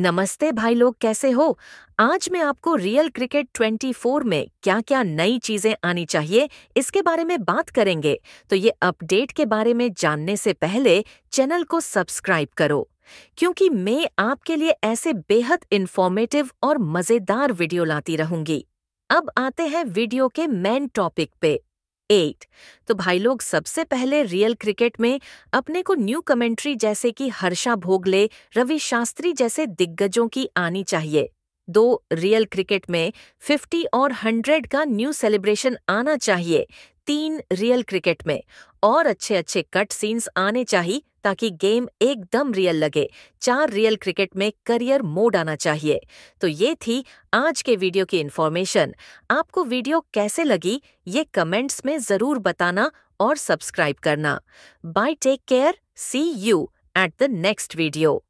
नमस्ते भाई लोग कैसे हो आज मैं आपको रियल क्रिकेट 24 में क्या क्या नई चीजें आनी चाहिए इसके बारे में बात करेंगे तो ये अपडेट के बारे में जानने से पहले चैनल को सब्सक्राइब करो क्योंकि मैं आपके लिए ऐसे बेहद इन्फॉर्मेटिव और मजेदार वीडियो लाती रहूंगी अब आते हैं वीडियो के मेन टॉपिक पे एट तो भाई लोग सबसे पहले रियल क्रिकेट में अपने को न्यू कमेंट्री जैसे कि हर्षा भोगले रवि शास्त्री जैसे दिग्गजों की आनी चाहिए दो रियल क्रिकेट में 50 और 100 का न्यू सेलिब्रेशन आना चाहिए तीन रियल क्रिकेट में और अच्छे अच्छे कट सीन्स आने चाहिए ताकि गेम एकदम रियल लगे चार रियल क्रिकेट में करियर मोड आना चाहिए तो ये थी आज के वीडियो की इन्फॉर्मेशन आपको वीडियो कैसे लगी ये कमेंट्स में ज़रूर बताना और सब्सक्राइब करना bye take care see you at the next video